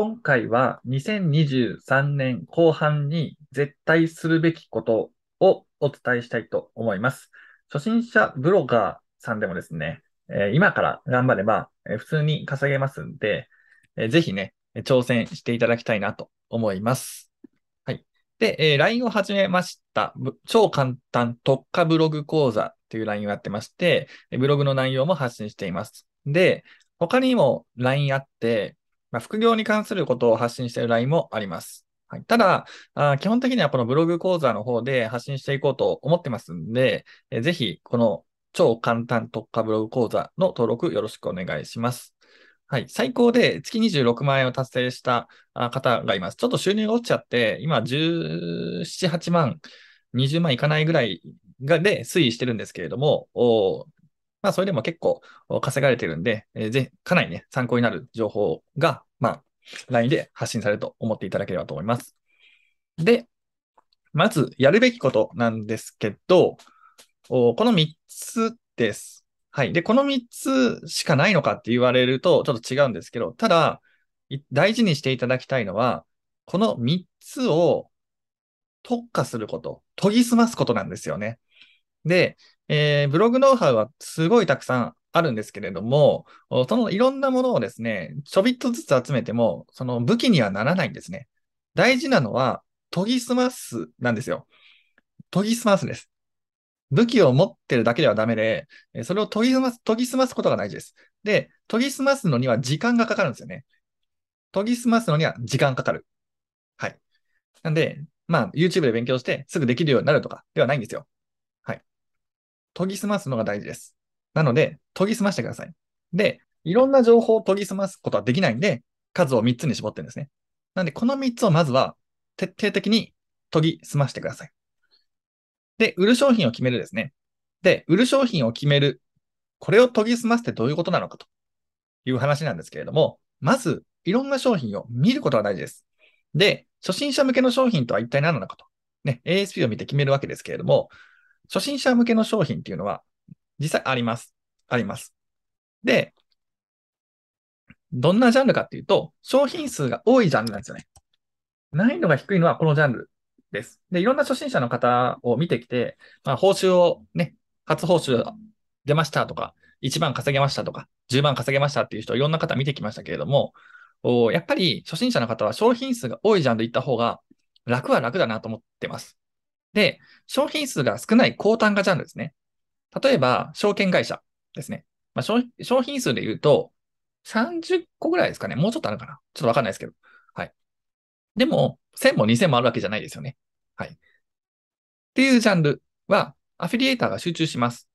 今回は2023年後半に絶対するべきことをお伝えしたいと思います。初心者ブロガーさんでもですね、え今から頑張れば、え普通に稼げますんで、えー、ぜひね、挑戦していただきたいなと思います。はい。で、え LINE を始めました。超簡単特化ブログ講座という LINE をやってまして、ブログの内容も発信しています。で、他にも LINE あって、まあ、副業に関することを発信している LINE もあります。はい、ただあ、基本的にはこのブログ講座の方で発信していこうと思ってますんで、えぜひこの超簡単特化ブログ講座の登録よろしくお願いします。はい、最高で月26万円を達成した方がいます。ちょっと収入が落ちちゃって、今17、8万、20万いかないぐらいがで推移してるんですけれども、まあ、それでも結構稼がれてるんで、えー、かなりね、参考になる情報がまあ、LINE で発信されると思っていただければと思います。で、まずやるべきことなんですけど、この3つです。はい。で、この3つしかないのかって言われるとちょっと違うんですけど、ただ、大事にしていただきたいのは、この3つを特化すること、研ぎ澄ますことなんですよね。で、えー、ブログノウハウはすごいたくさんあるんですけれども、そのいろんなものをですね、ちょびっとずつ集めても、その武器にはならないんですね。大事なのは、研ぎ澄ますなんですよ。研ぎ澄ますです。武器を持ってるだけではダメで、それを研ぎ澄ます、研ぎ澄ますことが大事です。で、研ぎ澄ますのには時間がかかるんですよね。研ぎ澄ますのには時間かかる。はい。なんで、まあ、YouTube で勉強してすぐできるようになるとかではないんですよ。はい。研ぎ澄ますのが大事です。なので、研ぎ澄ましてください。で、いろんな情報を研ぎ澄ますことはできないんで、数を3つに絞ってるんですね。なんで、この3つをまずは徹底的に研ぎ澄ましてください。で、売る商品を決めるですね。で、売る商品を決める。これを研ぎ澄ますってどういうことなのかという話なんですけれども、まず、いろんな商品を見ることが大事です。で、初心者向けの商品とは一体何なのかと。ね、ASP を見て決めるわけですけれども、初心者向けの商品っていうのは、実際あります。あります。で、どんなジャンルかっていうと、商品数が多いジャンルなんですよね。難易度が低いのはこのジャンルです。で、いろんな初心者の方を見てきて、まあ、報酬をね、初報酬出ましたとか、1万稼げましたとか、10万稼げましたっていう人、いろんな方見てきましたけれども、おやっぱり初心者の方は商品数が多いジャンル行った方が楽は楽だなと思ってます。で、商品数が少ない高単価ジャンルですね。例えば、証券会社ですね。まあ、商品数で言うと、30個ぐらいですかね。もうちょっとあるかな。ちょっとわかんないですけど。はい。でも、1000も2000もあるわけじゃないですよね。はい。っていうジャンルは、アフィリエーターが集中します。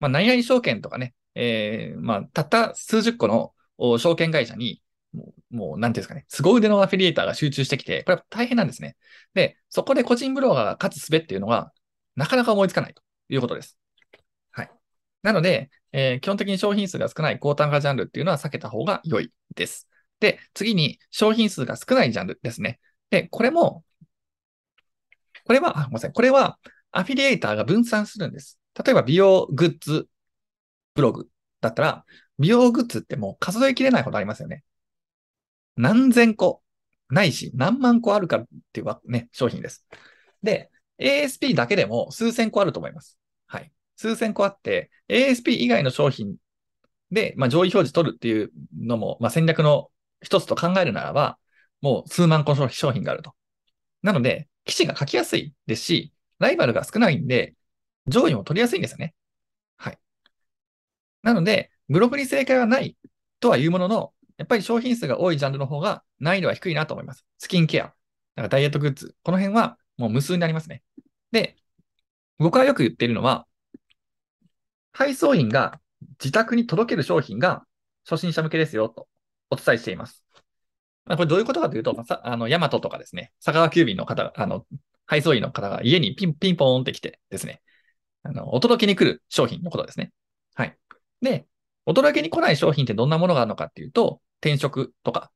まあ、何々証券とかね、えー、まあ、たった数十個の証券会社に、もう、もうなんていうんですかね、凄腕のアフィリエーターが集中してきて、これは大変なんですね。で、そこで個人ブロガーが勝つ術っていうのは、なかなか思いつかないということです。なので、えー、基本的に商品数が少ない高単価ジャンルっていうのは避けた方が良いです。で、次に商品数が少ないジャンルですね。で、これも、これは、あ、ごめんなさい。これは、アフィリエイターが分散するんです。例えば、美容グッズブログだったら、美容グッズってもう数えきれないほどありますよね。何千個ないし、何万個あるかっていうね、商品です。で、ASP だけでも数千個あると思います。数千個あって、ASP 以外の商品で、まあ、上位表示取るっていうのも、まあ、戦略の一つと考えるならば、もう数万個の商品があると。なので、記事が書きやすいですし、ライバルが少ないんで、上位も取りやすいんですよね。はい。なので、ブログに正解はないとは言うものの、やっぱり商品数が多いジャンルの方が難易度は低いなと思います。スキンケア、なんかダイエットグッズ、この辺はもう無数になりますね。で、僕はよく言っているのは、配送員が自宅に届ける商品が初心者向けですよとお伝えしています。まあ、これどういうことかというと、まあ、さあのヤマトとかですね、佐川急便の方、あの配送員の方が家にピンピンポーンって来てですね、あのお届けに来る商品のことですね。はい。で、お届けに来ない商品ってどんなものがあるのかっていうと、転職とか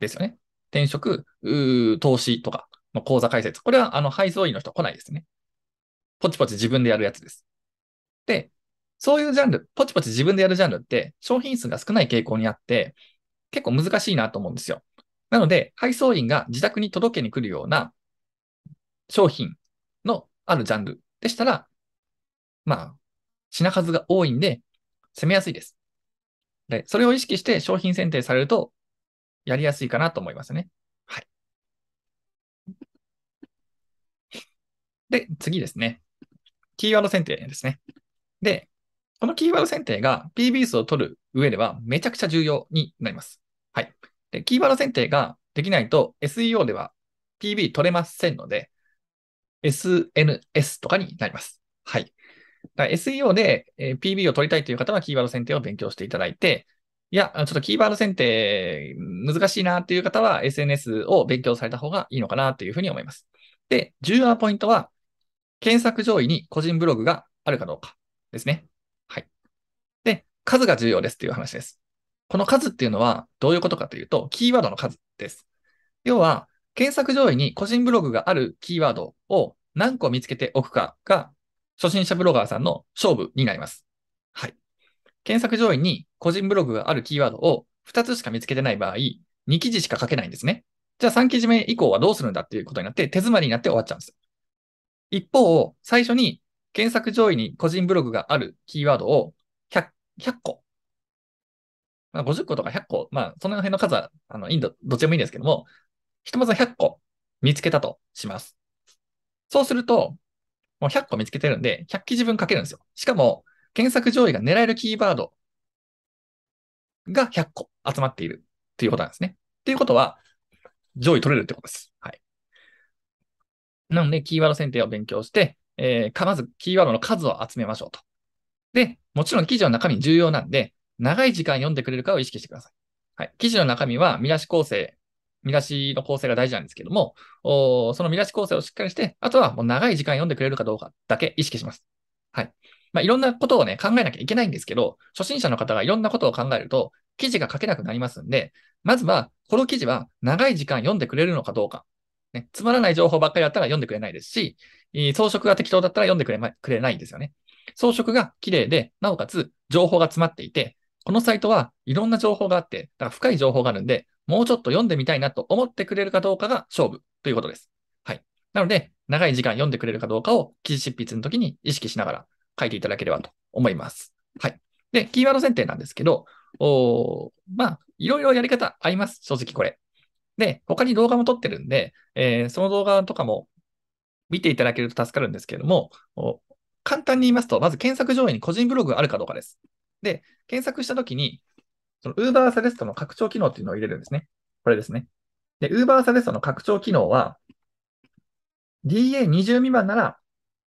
ですよね。転職、投資とかの口座開設。これはあの配送員の人来ないですね。ポチポチ自分でやるやつです。で、そういうジャンル、ポチポチ自分でやるジャンルって、商品数が少ない傾向にあって、結構難しいなと思うんですよ。なので、配送員が自宅に届けに来るような商品のあるジャンルでしたら、まあ、品数が多いんで、攻めやすいです。で、それを意識して商品選定されると、やりやすいかなと思いますね。はい。で、次ですね。キーワード選定ですね。で、このキーワード選定が PBS を取る上ではめちゃくちゃ重要になります。はい。で、キーワード選定ができないと SEO では PB 取れませんので、SNS とかになります。はい。SEO で PB を取りたいという方はキーワード選定を勉強していただいて、いや、ちょっとキーワード選定難しいなっていう方は SNS を勉強された方がいいのかなというふうに思います。で、重要なポイントは、検索上位に個人ブログがあるかどうかですね。数が重要ですっていう話です。この数っていうのはどういうことかというと、キーワードの数です。要は、検索上位に個人ブログがあるキーワードを何個見つけておくかが、初心者ブロガーさんの勝負になります。はい。検索上位に個人ブログがあるキーワードを2つしか見つけてない場合、2記事しか書けないんですね。じゃあ3記事目以降はどうするんだっていうことになって、手詰まりになって終わっちゃうんです。一方、最初に検索上位に個人ブログがあるキーワードを100 100個。まあ、50個とか100個、まあ、その辺の数は、あの、インド、どっちでもいいんですけども、ひとまず100個見つけたとします。そうすると、もう100個見つけてるんで、100記事分書けるんですよ。しかも、検索上位が狙えるキーワードが100個集まっているっていうことなんですね。っていうことは、上位取れるってことです。はい。なので、キーワード選定を勉強して、えー、まずキーワードの数を集めましょうと。で、もちろん記事の中身重要なんで、長い時間読んでくれるかを意識してください。はい。記事の中身は見出し構成、見出しの構成が大事なんですけども、おその見出し構成をしっかりして、あとはもう長い時間読んでくれるかどうかだけ意識します。はい。まあ、いろんなことをね、考えなきゃいけないんですけど、初心者の方がいろんなことを考えると、記事が書けなくなりますんで、まずは、この記事は長い時間読んでくれるのかどうか。ね、つまらない情報ばっかりだったら読んでくれないですし、装飾が適当だったら読んでくれ,、ま、くれないんですよね。装飾が綺麗で、なおかつ情報が詰まっていて、このサイトはいろんな情報があって、だから深い情報があるんで、もうちょっと読んでみたいなと思ってくれるかどうかが勝負ということです。はい。なので、長い時間読んでくれるかどうかを記事執筆の時に意識しながら書いていただければと思います。はい。で、キーワード選定なんですけど、おまあ、いろいろやり方あります。正直これ。で、他に動画も撮ってるんで、えー、その動画とかも見ていただけると助かるんですけれども、簡単に言いますと、まず検索上位に個人ブログがあるかどうかです。で、検索したときに、その Uber サレストの拡張機能っていうのを入れるんですね。これですね。で、Uber サレストの拡張機能は、DA20 未満なら、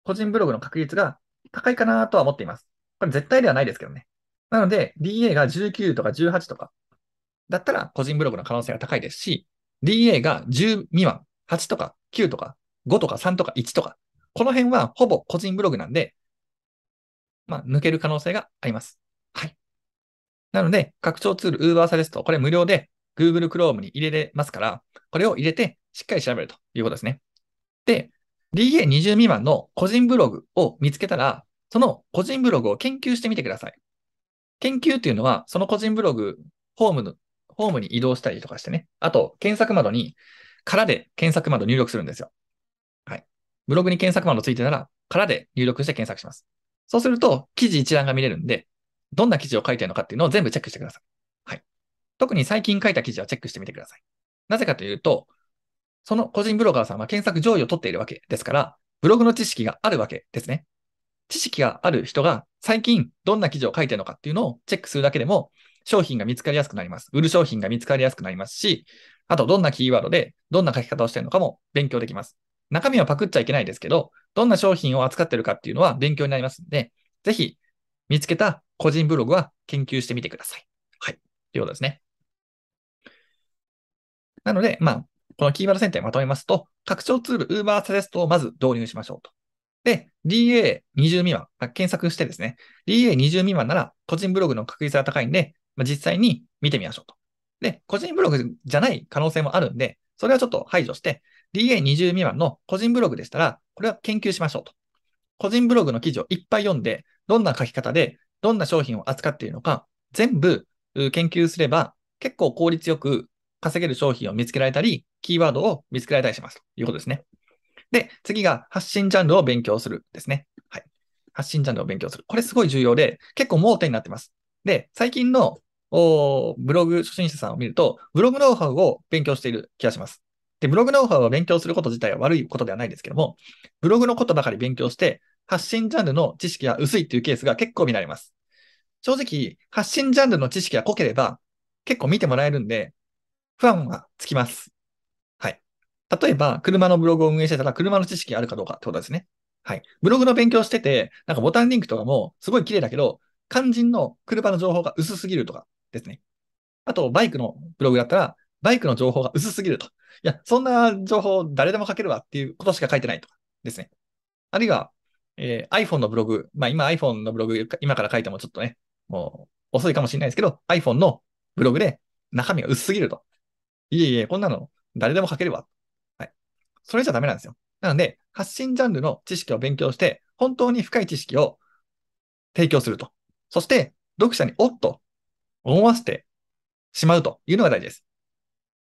個人ブログの確率が高いかなとは思っています。これ絶対ではないですけどね。なので、DA が19とか18とか、だったら個人ブログの可能性が高いですし、DA が10未満、8とか9とか5とか3とか1とかこの辺はほぼ個人ブログなんで、まあ、抜ける可能性があります。はい。なので、拡張ツール、Uber サジェスト、これ無料で Google Chrome に入れれますから、これを入れてしっかり調べるということですね。で、DA20 未満の個人ブログを見つけたら、その個人ブログを研究してみてください。研究っていうのは、その個人ブログ、ホームの、ホームに移動したりとかしてね。あと、検索窓に、空で検索窓入力するんですよ。ブログに検索窓ついてたら、からで入力して検索します。そうすると、記事一覧が見れるんで、どんな記事を書いてるのかっていうのを全部チェックしてください。はい。特に最近書いた記事はチェックしてみてください。なぜかというと、その個人ブロガーさんは検索上位を取っているわけですから、ブログの知識があるわけですね。知識がある人が最近どんな記事を書いてるのかっていうのをチェックするだけでも商品が見つかりやすくなります。売る商品が見つかりやすくなりますし、あとどんなキーワードでどんな書き方をしてるのかも勉強できます。中身はパクっちゃいけないですけど、どんな商品を扱ってるかっていうのは勉強になりますので、ぜひ見つけた個人ブログは研究してみてください。はい。ということですね。なので、まあ、このキーワード選定まとめますと、拡張ツール Uber Suggest をまず導入しましょうと。で、DA20 未満、検索してですね、DA20 未満なら個人ブログの確率が高いんで、まあ、実際に見てみましょうと。で、個人ブログじゃない可能性もあるんで、それはちょっと排除して、DA20 未満の個人ブログでしたら、これは研究しましょうと。個人ブログの記事をいっぱい読んで、どんな書き方で、どんな商品を扱っているのか、全部研究すれば、結構効率よく稼げる商品を見つけられたり、キーワードを見つけられたりしますということですね。で、次が発信ジャンルを勉強するですね。はい。発信ジャンルを勉強する。これすごい重要で、結構盲点になってます。で、最近のブログ初心者さんを見ると、ブログノウハウを勉強している気がします。で、ブログノウハウを勉強すること自体は悪いことではないですけども、ブログのことばかり勉強して、発信ジャンルの知識が薄いっていうケースが結構見られます。正直、発信ジャンルの知識が濃ければ、結構見てもらえるんで、不安はつきます。はい。例えば、車のブログを運営してたら、車の知識があるかどうかってことですね。はい。ブログの勉強してて、なんかボタンリンクとかもすごい綺麗だけど、肝心の車の情報が薄すぎるとかですね。あと、バイクのブログだったら、バイクの情報が薄すぎると。いや、そんな情報誰でも書けるわっていうことしか書いてないとかですね。あるいは、えー、iPhone のブログ、まあ今 iPhone のブログ、今から書いてもちょっとね、もう遅いかもしれないですけど、iPhone のブログで中身が薄すぎると。いえいえ、こんなの誰でも書けるわ。はい。それじゃダメなんですよ。なので、発信ジャンルの知識を勉強して、本当に深い知識を提供すると。そして、読者におっと思わせてしまうというのが大事です。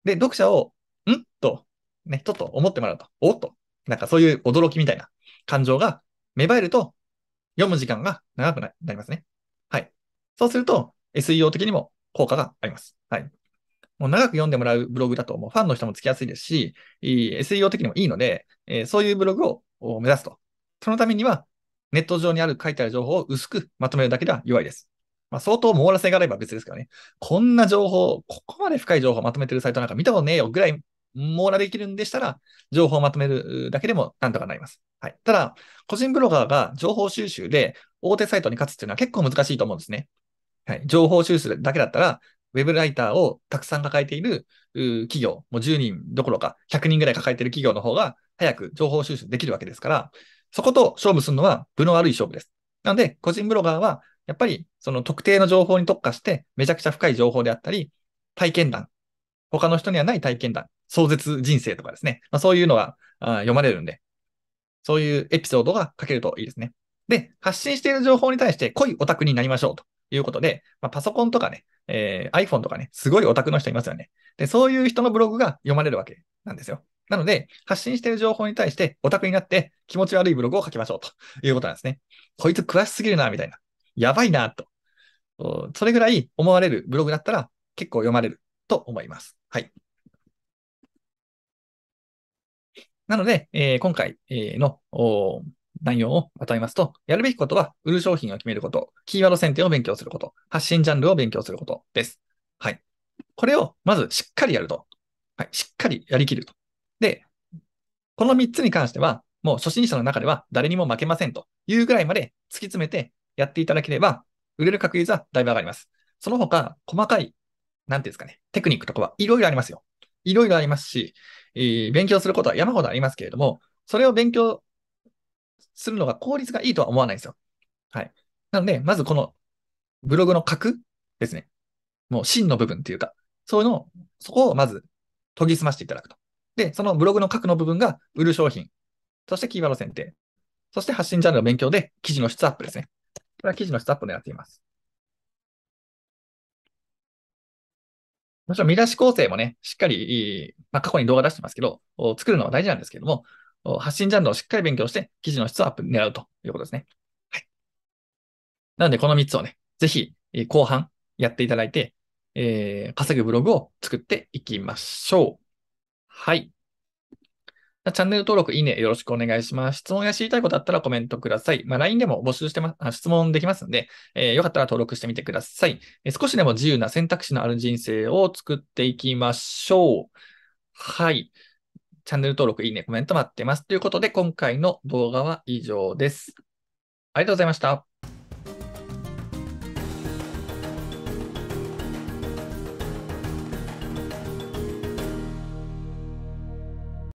で、読者を、んと、ね、ちょっと思ってもらうと、おっと、なんかそういう驚きみたいな感情が芽生えると、読む時間が長くなりますね。はい。そうすると、SEO 的にも効果があります。はい。もう長く読んでもらうブログだと、もうファンの人もつきやすいですし、SEO 的にもいいので、えー、そういうブログを目指すと。そのためには、ネット上にある書いてある情報を薄くまとめるだけでは弱いです。まあ、相当網羅性があれば別ですからね。こんな情報、ここまで深い情報をまとめてるサイトなんか見たことねえよぐらい網羅できるんでしたら、情報をまとめるだけでもなんとかなります。はい。ただ、個人ブロガーが情報収集で大手サイトに勝つっていうのは結構難しいと思うんですね。はい。情報収集だけだったら、ウェブライターをたくさん抱えている企業、もう10人どころか100人ぐらい抱えている企業の方が早く情報収集できるわけですから、そこと勝負するのは分の悪い勝負です。なので、個人ブロガーはやっぱりその特定の情報に特化して、めちゃくちゃ深い情報であったり、体験談、他の人にはない体験談、壮絶人生とかですね、まあ、そういうのが読まれるんで、そういうエピソードが書けるといいですね。で、発信している情報に対して濃いオタクになりましょうということで、まあ、パソコンとかね、えー、iPhone とかね、すごいオタクの人いますよね。で、そういう人のブログが読まれるわけなんですよ。なので、発信している情報に対してオタクになって気持ち悪いブログを書きましょうということなんですね。こいつ詳しすぎるな、みたいな。やばいなと、それぐらい思われるブログだったら結構読まれると思います。はい。なので、えー、今回の内容をまとめますと、やるべきことは、売る商品を決めること、キーワード選定を勉強すること、発信ジャンルを勉強することです。はい。これをまずしっかりやると。はい。しっかりやりきると。で、この3つに関しては、もう初心者の中では誰にも負けませんというぐらいまで突き詰めてやっていただければ、売れる確率はだいぶ上がります。その他、細かい、なんていうんですかね、テクニックとかはいろいろありますよ。いろいろありますし、えー、勉強することは山ほどありますけれども、それを勉強するのが効率がいいとは思わないんですよ。はい。なので、まずこのブログの核ですね。もう真の部分っていうか、そういうのを、そこをまず研ぎ澄ましていただくと。で、そのブログの核の部分が売る商品、そしてキーワード選定、そして発信ジャンルの勉強で記事の質アップですね。これは記事のスタップを狙っています。もちろん見出し構成もね、しっかり、まあ、過去に動画出してますけど、作るのは大事なんですけども、発信ジャンルをしっかり勉強して、記事の質をアップ狙うということですね。はい。なので、この3つをね、ぜひ、後半やっていただいて、えー、稼ぐブログを作っていきましょう。はい。チャンネル登録、いいね、よろしくお願いします。質問や知りたいことあったらコメントください。まあ、LINE でも募集してます、質問できますので、えー、よかったら登録してみてください、えー、少しでも自由な選択肢のある人生を作っていきましょう。はい。チャンネル登録、いいね、コメント待ってます。ということで、今回の動画は以上です。ありがとうございました。